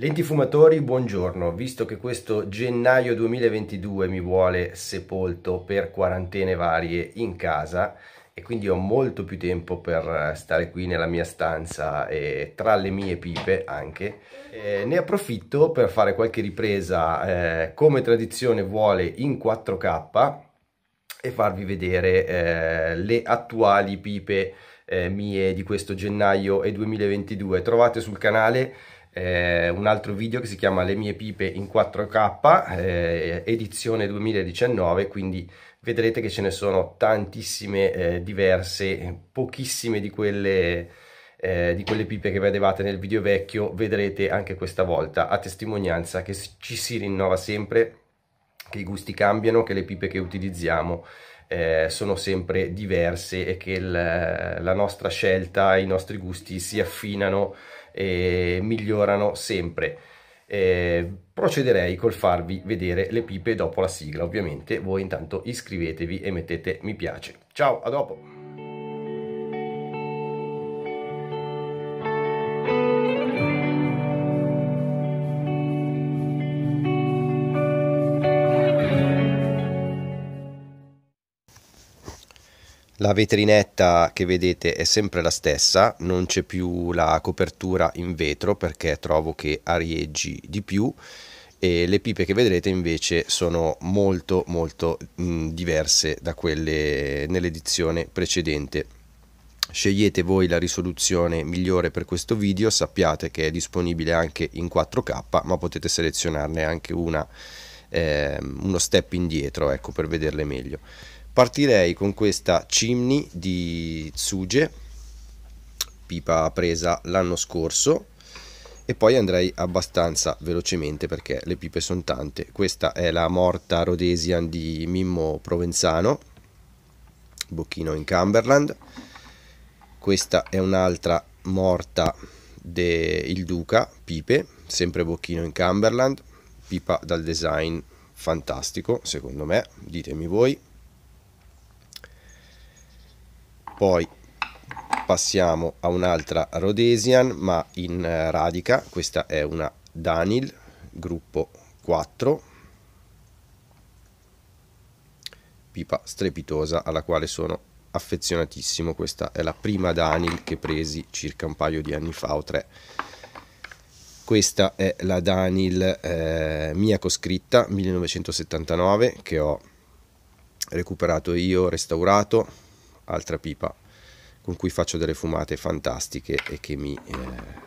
Lenti fumatori, buongiorno. Visto che questo gennaio 2022 mi vuole sepolto per quarantene varie in casa e quindi ho molto più tempo per stare qui nella mia stanza e tra le mie pipe anche, eh, ne approfitto per fare qualche ripresa eh, come tradizione vuole in 4K e farvi vedere eh, le attuali pipe eh, mie di questo gennaio e 2022. Trovate sul canale eh, un altro video che si chiama Le mie pipe in 4K, eh, edizione 2019, quindi vedrete che ce ne sono tantissime eh, diverse, pochissime di quelle, eh, di quelle pipe che vedevate nel video vecchio, vedrete anche questa volta, a testimonianza che ci si rinnova sempre, che i gusti cambiano, che le pipe che utilizziamo eh, sono sempre diverse e che il, la nostra scelta, i nostri gusti si affinano eh, migliorano sempre. Eh, procederei col farvi vedere le pipe dopo la sigla, ovviamente voi intanto iscrivetevi e mettete mi piace. Ciao, a dopo! La vetrinetta che vedete è sempre la stessa, non c'è più la copertura in vetro perché trovo che arieggi di più e le pipe che vedrete invece sono molto molto mh, mm, diverse da quelle nell'edizione precedente. Scegliete voi la risoluzione migliore per questo video, sappiate che è disponibile anche in 4K ma potete selezionarne anche una, eh, uno step indietro ecco, per vederle meglio partirei con questa Chimney di Tsuge pipa presa l'anno scorso e poi andrei abbastanza velocemente perché le pipe sono tante questa è la morta Rhodesian di Mimmo Provenzano Bocchino in Cumberland questa è un'altra morta del Duca Pipe sempre Bocchino in Cumberland pipa dal design fantastico secondo me ditemi voi poi passiamo a un'altra Rhodesian ma in eh, radica questa è una Danil gruppo 4 pipa strepitosa alla quale sono affezionatissimo questa è la prima Danil che presi circa un paio di anni fa o tre questa è la Danil eh, mia coscritta 1979 che ho recuperato io restaurato altra pipa con cui faccio delle fumate fantastiche e mi, eh,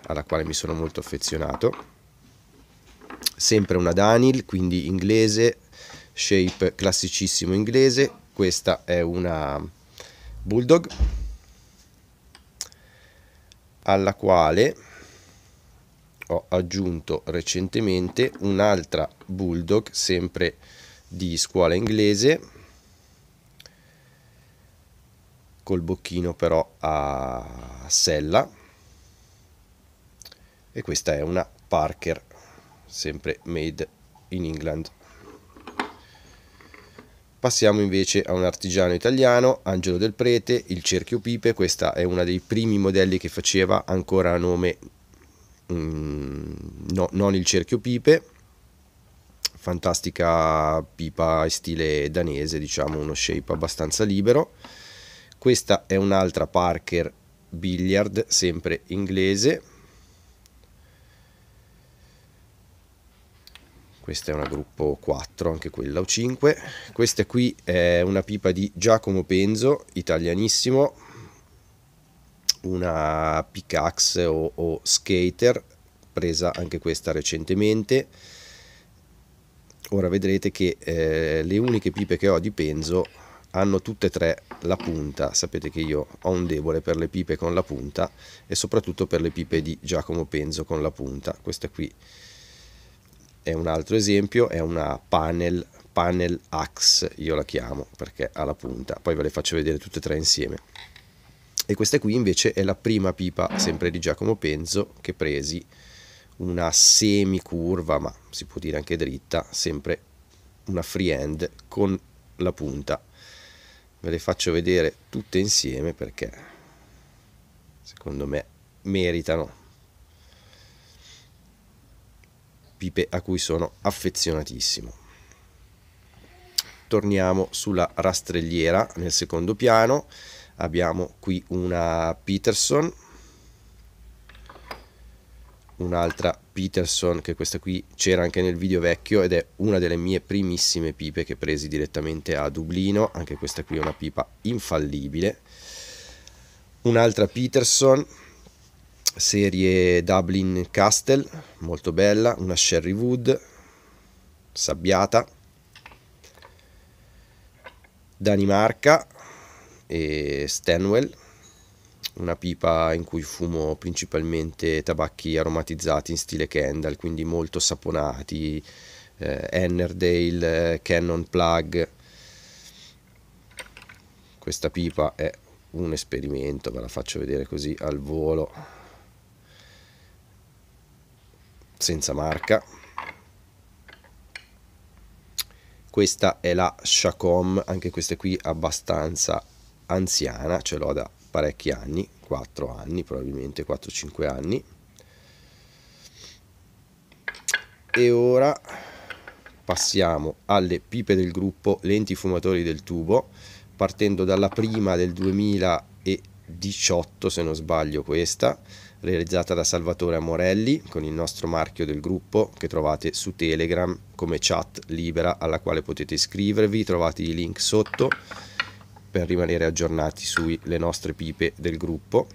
alla quale mi sono molto affezionato. Sempre una Danil, quindi inglese, shape classicissimo inglese, questa è una Bulldog alla quale ho aggiunto recentemente un'altra Bulldog sempre di scuola inglese col bocchino però a sella e questa è una Parker sempre made in England Passiamo invece a un artigiano italiano, Angelo del Prete, il cerchio pipe, questa è una dei primi modelli che faceva ancora a nome mm, no, non il cerchio pipe, fantastica pipa in stile danese, diciamo uno shape abbastanza libero. Questa è un'altra Parker Billiard, sempre inglese. Questa è una gruppo 4, anche quella o 5. Questa qui è una pipa di Giacomo Penzo, italianissimo. Una pickaxe o, o skater, presa anche questa recentemente ora vedrete che eh, le uniche pipe che ho di Penzo hanno tutte e tre la punta, sapete che io ho un debole per le pipe con la punta e soprattutto per le pipe di Giacomo Penzo con la punta, questa qui è un altro esempio, è una panel, panel axe, io la chiamo perché ha la punta, poi ve le faccio vedere tutte e tre insieme. E questa qui invece è la prima pipa sempre di Giacomo Penzo che presi una semicurva, ma si può dire anche dritta, sempre una freehand con la punta ve le faccio vedere tutte insieme perché secondo me meritano pipe a cui sono affezionatissimo torniamo sulla rastrelliera nel secondo piano abbiamo qui una Peterson un'altra Peterson, che questa qui c'era anche nel video vecchio ed è una delle mie primissime pipe che presi direttamente a Dublino, anche questa qui è una pipa infallibile. Un'altra Peterson, serie Dublin Castle, molto bella, una Sherry Wood, sabbiata, Danimarca e Stanwell, una pipa in cui fumo principalmente tabacchi aromatizzati in stile Kendall, quindi molto saponati, eh, Ennerdale, eh, Cannon Plug. Questa pipa è un esperimento, ve la faccio vedere così al volo, senza marca. Questa è la Chacom, anche questa qui abbastanza anziana, ce l'ho da parecchi anni, 4 anni probabilmente, 4-5 anni. E ora passiamo alle pipe del gruppo lenti fumatori del tubo, partendo dalla prima del 2018 se non sbaglio questa, realizzata da Salvatore Amorelli con il nostro marchio del gruppo che trovate su Telegram come chat libera alla quale potete iscrivervi, trovate i link sotto per rimanere aggiornati sulle nostre pipe del gruppo.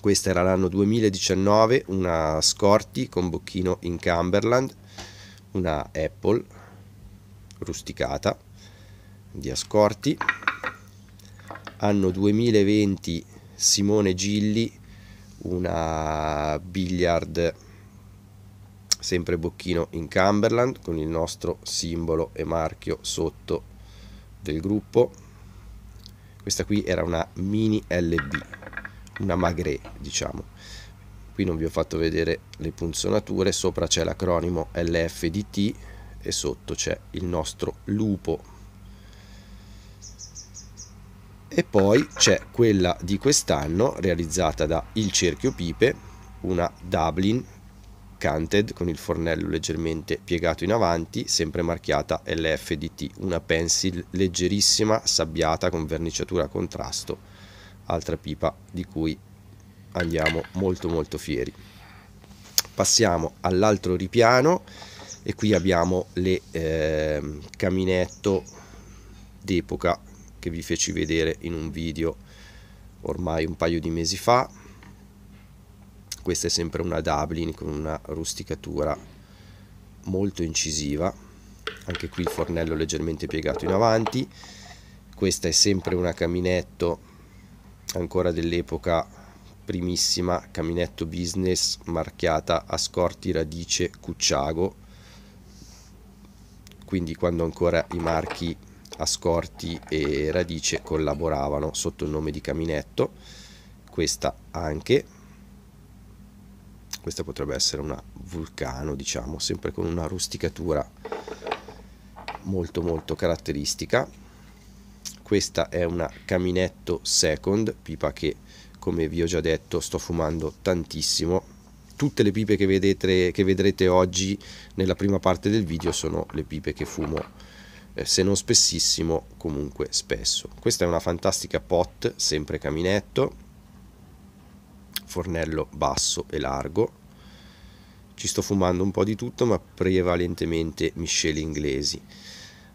Questa era l'anno 2019, una Scorti con bocchino in Cumberland, una Apple rusticata di Ascorti. Anno 2020 Simone Gilli, una Billiard sempre bocchino in Cumberland con il nostro simbolo e marchio sotto del gruppo questa qui era una mini LB una magre diciamo qui non vi ho fatto vedere le punzonature sopra c'è l'acronimo LFDT e sotto c'è il nostro lupo e poi c'è quella di quest'anno realizzata da Il Cerchio Pipe una Dublin decanted con il fornello leggermente piegato in avanti, sempre marchiata LFDT, una pencil leggerissima, sabbiata con verniciatura a contrasto, altra pipa di cui andiamo molto molto fieri. Passiamo all'altro ripiano e qui abbiamo le eh, caminetto d'epoca che vi feci vedere in un video ormai un paio di mesi fa questa è sempre una Dublin con una rusticatura molto incisiva anche qui il fornello leggermente piegato in avanti questa è sempre una caminetto ancora dell'epoca primissima caminetto business marchiata a scorti radice cucciago quindi quando ancora i marchi a scorti e radice collaboravano sotto il nome di caminetto questa anche questa potrebbe essere una vulcano diciamo sempre con una rusticatura molto molto caratteristica questa è una caminetto second pipa che come vi ho già detto sto fumando tantissimo tutte le pipe che vedrete, che vedrete oggi nella prima parte del video sono le pipe che fumo eh, se non spessissimo comunque spesso questa è una fantastica pot sempre caminetto fornello basso e largo. Ci sto fumando un po' di tutto, ma prevalentemente miscele inglesi.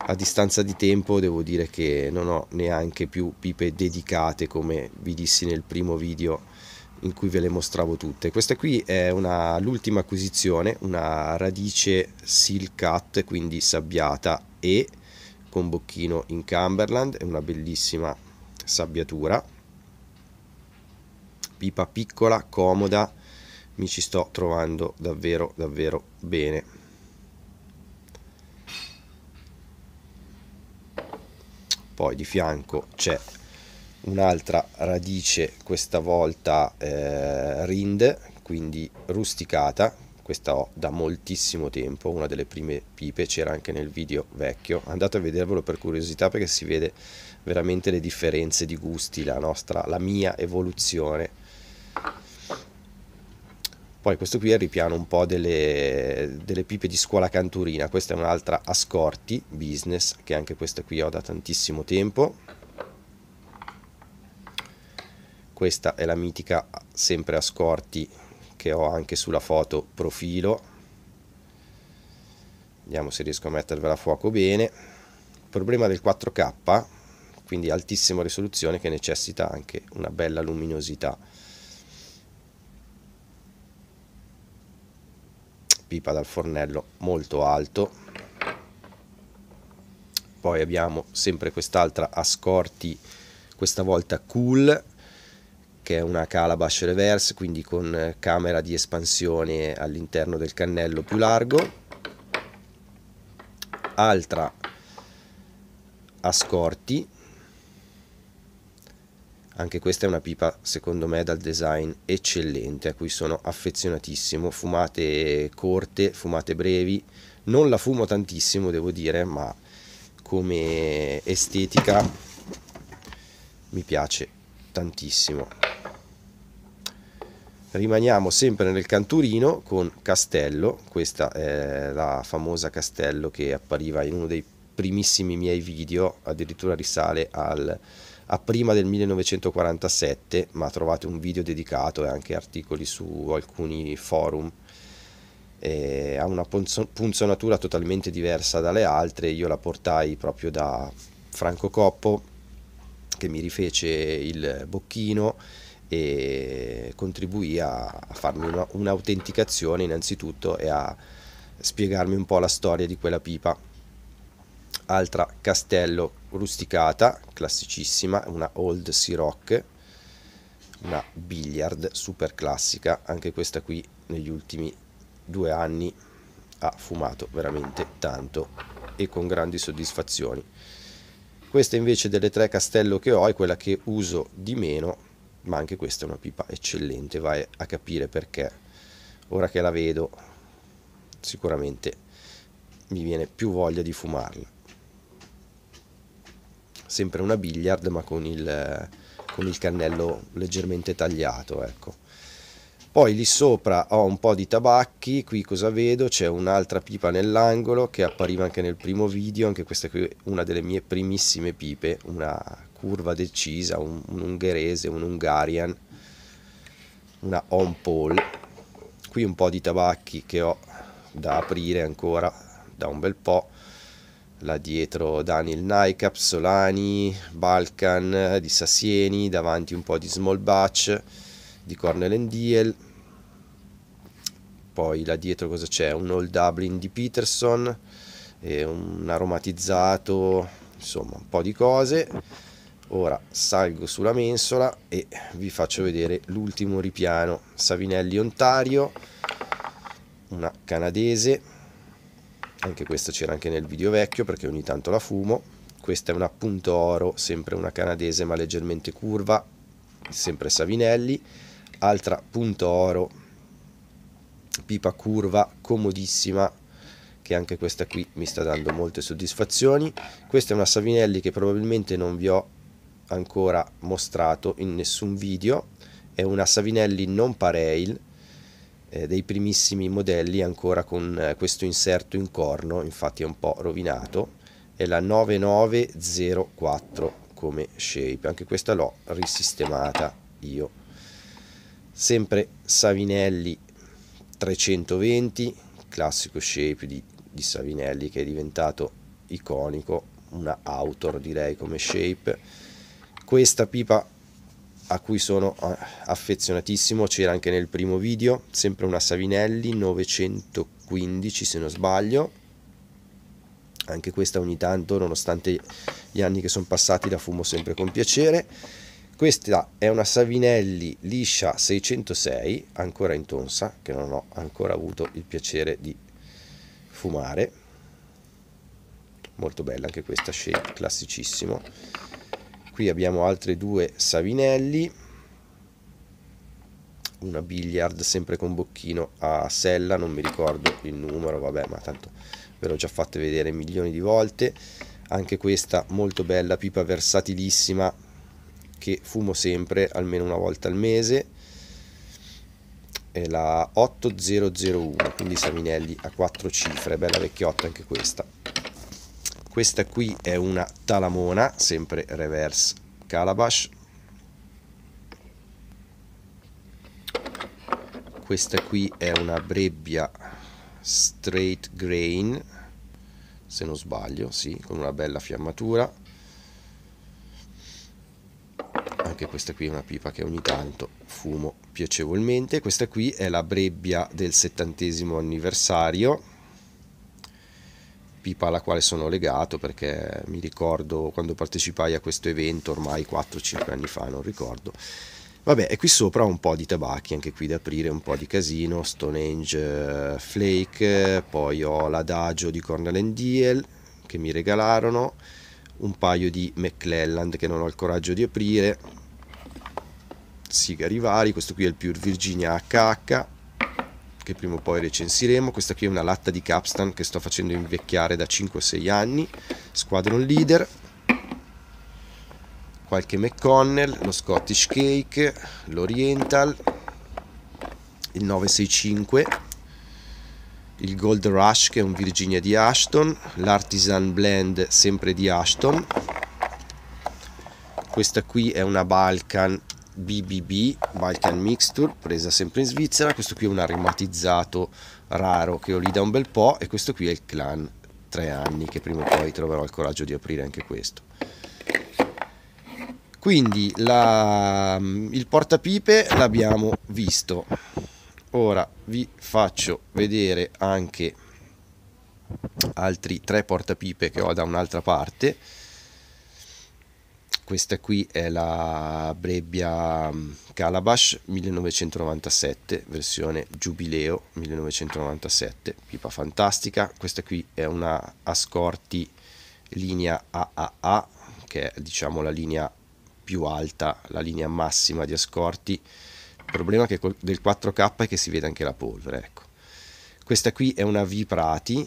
A distanza di tempo devo dire che non ho neanche più pipe dedicate come vi dissi nel primo video in cui ve le mostravo tutte. Questa qui è una, l'ultima acquisizione, una radice seal cut, quindi sabbiata e con bocchino in Cumberland, è una bellissima sabbiatura pipa piccola, comoda, mi ci sto trovando davvero davvero bene. Poi di fianco c'è un'altra radice, questa volta eh, rind, quindi rusticata, questa ho da moltissimo tempo, una delle prime pipe, c'era anche nel video vecchio, andate a vedervelo per curiosità perché si vede veramente le differenze di gusti, la, nostra, la mia evoluzione poi questo qui è il ripiano un po' delle, delle pipe di scuola canturina, questa è un'altra Ascorti Business, che anche questa qui ho da tantissimo tempo. Questa è la mitica sempre Ascorti che ho anche sulla foto profilo. Vediamo se riesco a mettervela a fuoco bene. problema del 4K, quindi altissima risoluzione che necessita anche una bella luminosità. pipa dal fornello molto alto poi abbiamo sempre quest'altra a scorti questa volta cool che è una calabash reverse quindi con eh, camera di espansione all'interno del cannello più largo altra a scorti anche questa è una pipa, secondo me, dal design eccellente, a cui sono affezionatissimo. Fumate corte, fumate brevi. Non la fumo tantissimo, devo dire, ma come estetica mi piace tantissimo. Rimaniamo sempre nel canturino con Castello, questa è la famosa Castello che appariva in uno dei primissimi miei video, addirittura risale al a prima del 1947, ma trovate un video dedicato e anche articoli su alcuni forum. E ha una punzonatura totalmente diversa dalle altre, io la portai proprio da Franco Coppo che mi rifece il bocchino e contribuì a, a farmi una, un'autenticazione innanzitutto e a spiegarmi un po' la storia di quella pipa altra castello rusticata, classicissima, una Old siroc una billiard super classica, anche questa qui negli ultimi due anni ha fumato veramente tanto e con grandi soddisfazioni. Questa invece delle tre castello che ho è quella che uso di meno, ma anche questa è una pipa eccellente, vai a capire perché. Ora che la vedo sicuramente mi viene più voglia di fumarla sempre una billiard ma con il, con il cannello leggermente tagliato ecco. poi lì sopra ho un po' di tabacchi qui cosa vedo c'è un'altra pipa nell'angolo che appariva anche nel primo video anche questa qui è una delle mie primissime pipe una curva decisa un, un ungherese un hungarian una on pole qui un po' di tabacchi che ho da aprire ancora da un bel po' là dietro Daniel Nycap, Solani, Balkan, eh, di Sassieni, davanti un po' di Small Batch, di Cornel Endiel, poi là dietro cosa c'è? Un Old Dublin di Peterson, un aromatizzato, insomma un po' di cose. Ora salgo sulla mensola e vi faccio vedere l'ultimo ripiano, Savinelli Ontario, una canadese anche questa c'era anche nel video vecchio perché ogni tanto la fumo questa è una punto oro sempre una canadese ma leggermente curva sempre Savinelli altra punto oro pipa curva comodissima che anche questa qui mi sta dando molte soddisfazioni questa è una Savinelli che probabilmente non vi ho ancora mostrato in nessun video è una Savinelli non parail eh, dei primissimi modelli ancora con eh, questo inserto in corno, infatti è un po' rovinato, è la 9904 come shape, anche questa l'ho risistemata io. Sempre Savinelli 320, classico shape di, di Savinelli che è diventato iconico, una autor direi come shape. Questa pipa a cui sono eh, affezionatissimo, c'era anche nel primo video, sempre una Savinelli 915 se non sbaglio, anche questa ogni tanto nonostante gli anni che sono passati la fumo sempre con piacere, questa è una Savinelli liscia 606, ancora in tonsa, che non ho ancora avuto il piacere di fumare, molto bella anche questa, shape classicissimo, qui abbiamo altre due Savinelli una billiard sempre con bocchino a sella non mi ricordo il numero vabbè ma tanto ve l'ho già fatte vedere milioni di volte anche questa molto bella pipa versatilissima che fumo sempre almeno una volta al mese è la 8001 quindi Savinelli a quattro cifre bella vecchiotta anche questa questa qui è una talamona sempre reverse calabash questa qui è una brebbia straight grain se non sbaglio sì con una bella fiammatura anche questa qui è una pipa che ogni tanto fumo piacevolmente questa qui è la brebbia del settantesimo anniversario pipa alla quale sono legato perché mi ricordo quando partecipai a questo evento ormai 4-5 anni fa, non ricordo. Vabbè, e qui sopra un po' di tabacchi, anche qui da aprire, un po' di casino, Stonehenge eh, Flake, eh, poi ho l'adagio di Cornell Deal che mi regalarono, un paio di McClelland che non ho il coraggio di aprire, sigari vari, questo qui è il Pure Virginia HH, che prima o poi recensiremo. Questa qui è una latta di capstan che sto facendo invecchiare da 5-6 anni, Squadron Leader, qualche McConnell, lo Scottish Cake, l'Oriental, il 965, il Gold Rush che è un Virginia di Ashton, l'Artisan Blend sempre di Ashton, questa qui è una Balkan BBB Balkan Mixture presa sempre in Svizzera questo qui è un aromatizzato raro che ho lì da un bel po' e questo qui è il Clan 3 anni che prima o poi troverò il coraggio di aprire anche questo quindi la, mm, il portapipe l'abbiamo visto ora vi faccio vedere anche altri tre portapipe che ho da un'altra parte questa qui è la Brebbia mm, Calabash 1997, versione Giubileo 1997, pipa fantastica. Questa qui è una Ascorti linea AAA, che è diciamo la linea più alta, la linea massima di Ascorti. Il problema che del 4K è che si vede anche la polvere, ecco. Questa qui è una V Prati,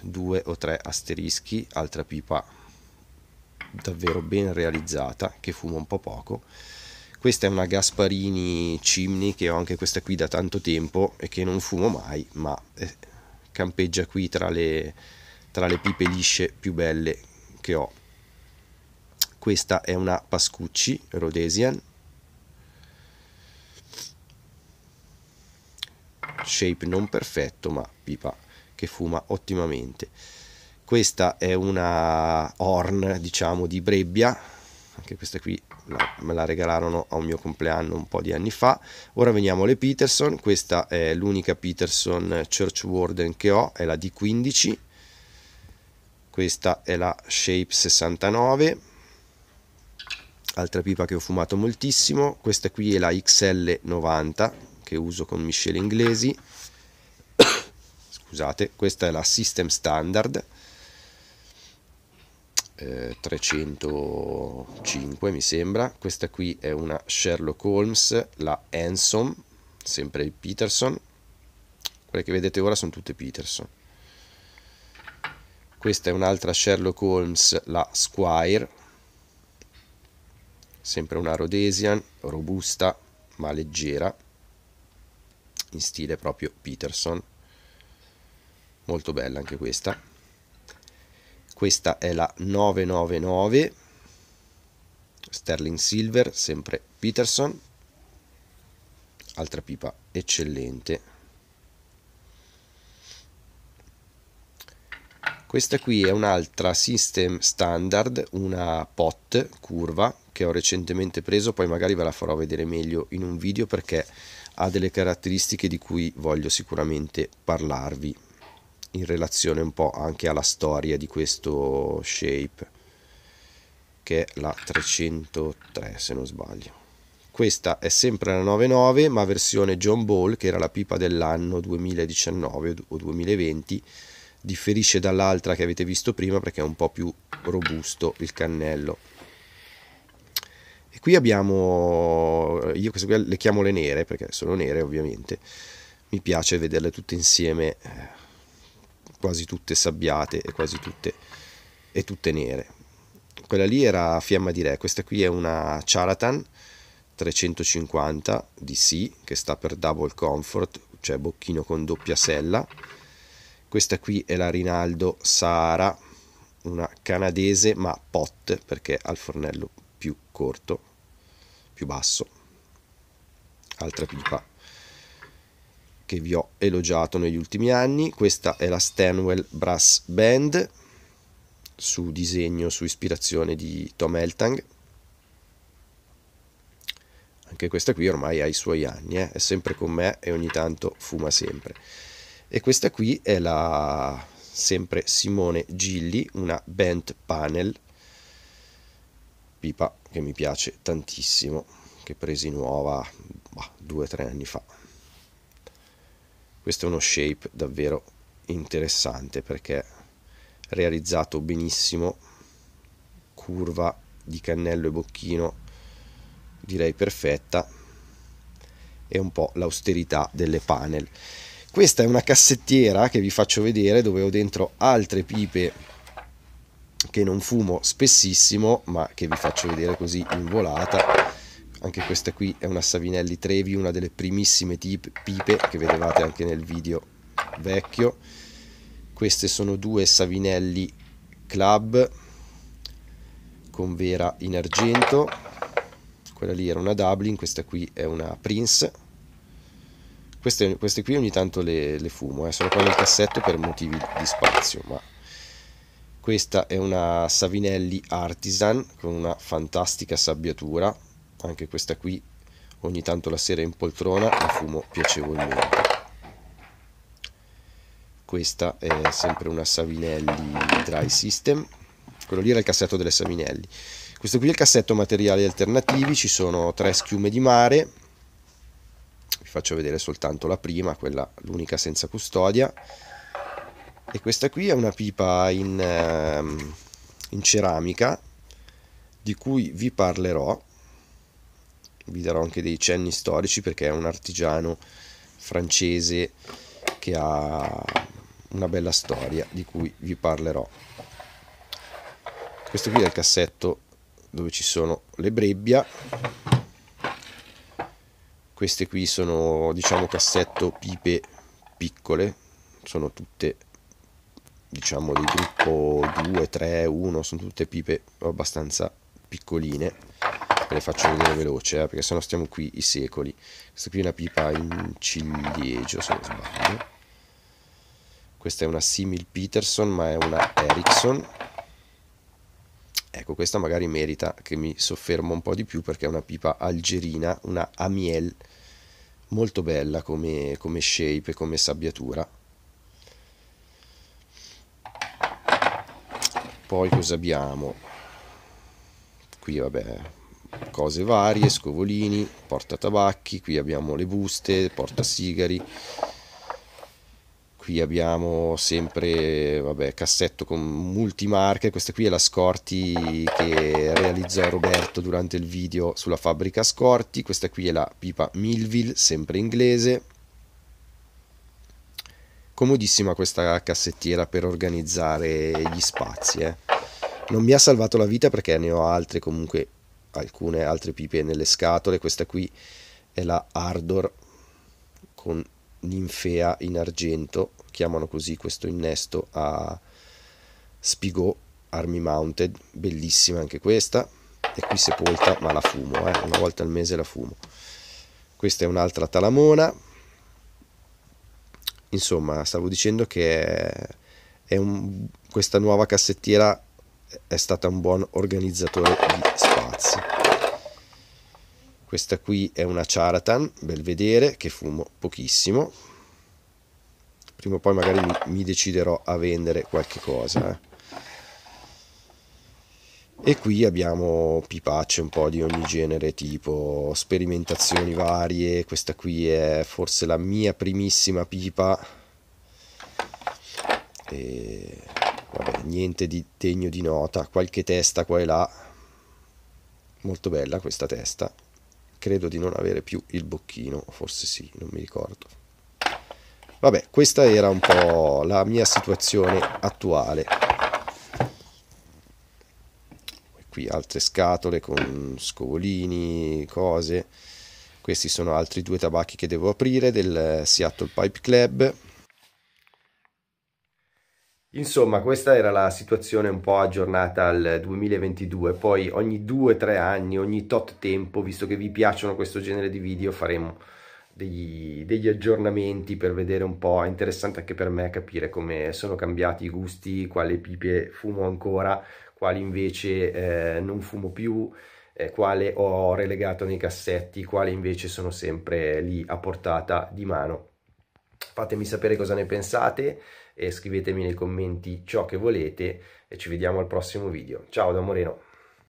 due o tre asterischi, altra pipa davvero ben realizzata, che fuma un po' poco. Questa è una Gasparini Chimney che ho anche questa qui da tanto tempo e che non fumo mai, ma eh, campeggia qui tra le, tra le pipe lisce più belle che ho. Questa è una Pascucci Rhodesian. Shape non perfetto, ma pipa che fuma ottimamente questa è una horn diciamo di Brebbia anche questa qui me la regalarono a un mio compleanno un po' di anni fa. Ora veniamo alle Peterson, questa è l'unica Peterson Church Warden che ho, è la D15, questa è la Shape 69, altra pipa che ho fumato moltissimo, questa qui è la XL 90 che uso con miscele inglesi, scusate, questa è la System Standard, 305 eh, mi sembra questa qui è una Sherlock Holmes la Hanson sempre il Peterson quelle che vedete ora sono tutte Peterson questa è un'altra Sherlock Holmes la Squire sempre una Rhodesian robusta ma leggera in stile proprio Peterson molto bella anche questa questa è la 999 Sterling Silver, sempre Peterson, altra pipa eccellente. Questa qui è un'altra System Standard, una pot curva che ho recentemente preso, poi magari ve la farò vedere meglio in un video perché ha delle caratteristiche di cui voglio sicuramente parlarvi in relazione un po' anche alla storia di questo shape che è la 303 se non sbaglio questa è sempre la 99 ma versione John Ball che era la pipa dell'anno 2019 o 2020 differisce dall'altra che avete visto prima perché è un po' più robusto il cannello e qui abbiamo io queste qui le chiamo le nere perché sono nere ovviamente mi piace vederle tutte insieme eh, quasi tutte sabbiate e quasi tutte, e tutte nere. Quella lì era Fiamma di Re, questa qui è una Charatan 350 DC che sta per Double Comfort, cioè bocchino con doppia sella. Questa qui è la Rinaldo Sahara, una canadese ma pot perché ha il fornello più corto, più basso, altra pipa che vi ho elogiato negli ultimi anni. Questa è la Stanwell Brass Band su disegno, su ispirazione di Tom Eltang. Anche questa qui ormai ha i suoi anni, eh? è sempre con me e ogni tanto fuma sempre. E questa qui è la sempre Simone Gilli, una bent panel, pipa che mi piace tantissimo, che presi nuova bah, due o tre anni fa questo è uno shape davvero interessante perché realizzato benissimo curva di cannello e bocchino direi perfetta e un po' l'austerità delle panel questa è una cassettiera che vi faccio vedere dove ho dentro altre pipe che non fumo spessissimo ma che vi faccio vedere così in volata anche questa qui è una Savinelli Trevi, una delle primissime pipe che vedevate anche nel video vecchio. Queste sono due Savinelli Club con vera in argento. Quella lì era una Dublin, questa qui è una Prince. Queste, queste qui ogni tanto le, le fumo, eh. sono qua nel cassetto per motivi di spazio, ma questa è una Savinelli Artisan con una fantastica sabbiatura anche questa qui ogni tanto la sera in poltrona la fumo piacevolmente questa è sempre una Savinelli Dry System quello lì era il cassetto delle Savinelli questo qui è il cassetto materiali alternativi ci sono tre schiume di mare vi faccio vedere soltanto la prima quella l'unica senza custodia e questa qui è una pipa in, ehm, in ceramica di cui vi parlerò vi darò anche dei cenni storici perché è un artigiano francese che ha una bella storia di cui vi parlerò. Questo qui è il cassetto dove ci sono le brebbia. Queste qui sono, diciamo, cassetto pipe piccole, sono tutte diciamo di gruppo 2, 3, 1, sono tutte pipe abbastanza piccoline ve le faccio vedere veloce eh, perché sennò stiamo qui i secoli questa qui è una pipa in ciliegio se non sbaglio questa è una simil Peterson ma è una Ericsson ecco questa magari merita che mi soffermo un po' di più perché è una pipa algerina una Amiel molto bella come, come shape e come sabbiatura poi cosa abbiamo qui vabbè cose varie, scovolini, porta tabacchi, qui abbiamo le buste, porta sigari, qui abbiamo sempre vabbè, cassetto con multimarche, questa qui è la Scorti che realizzò Roberto durante il video sulla fabbrica Scorti, questa qui è la pipa Millville, sempre inglese, comodissima questa cassettiera per organizzare gli spazi eh. non mi ha salvato la vita perché ne ho altre comunque alcune altre pipe nelle scatole. Questa qui è la Ardor con ninfea in argento, chiamano così questo innesto a Spigot Army Mounted, bellissima anche questa. E qui sepolta, ma la fumo, eh? una volta al mese la fumo. Questa è un'altra talamona. Insomma, stavo dicendo che è, un, questa nuova cassettiera è stata un buon organizzatore di ragazzi questa qui è una Charatan bel vedere, che fumo pochissimo prima o poi magari mi, mi deciderò a vendere qualche cosa eh. e qui abbiamo pipacce un po' di ogni genere tipo sperimentazioni varie questa qui è forse la mia primissima pipa e vabbè niente di degno di nota qualche testa qua e là molto bella questa testa credo di non avere più il bocchino forse sì, non mi ricordo vabbè, questa era un po' la mia situazione attuale qui altre scatole con scovolini, cose questi sono altri due tabacchi che devo aprire del Seattle Pipe Club Insomma, questa era la situazione un po' aggiornata al 2022, poi ogni 2-3 anni, ogni tot tempo, visto che vi piacciono questo genere di video, faremo degli, degli, aggiornamenti per vedere un po', è interessante anche per me capire come sono cambiati i gusti, quale pipe fumo ancora, quali invece eh, non fumo più, eh, quale ho relegato nei cassetti, quale invece sono sempre lì a portata di mano. Fatemi sapere cosa ne pensate scrivetemi nei commenti ciò che volete e ci vediamo al prossimo video. Ciao da Moreno!